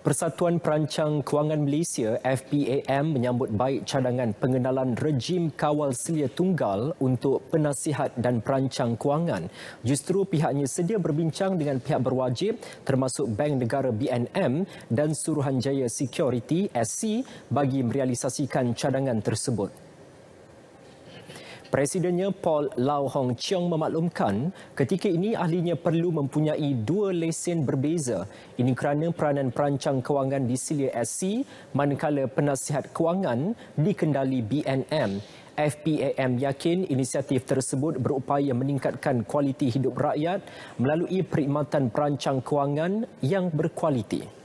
Persatuan Perancang Kewangan Malaysia FPAM menyambut baik cadangan pengenalan rejim kawal selia tunggal untuk penasihat dan perancang kewangan. Justru pihaknya sedia berbincang dengan pihak berwajib termasuk Bank Negara BNM dan Suruhanjaya Security SC bagi merealisasikan cadangan tersebut. Presidennya Paul Lau Hong Cheong memaklumkan ketika ini ahlinya perlu mempunyai dua lesen berbeza. Ini kerana peranan perancang kewangan di Silia SC manakala penasihat kewangan dikendali BNM. FPAM yakin inisiatif tersebut berupaya meningkatkan kualiti hidup rakyat melalui perkhidmatan perancang kewangan yang berkualiti.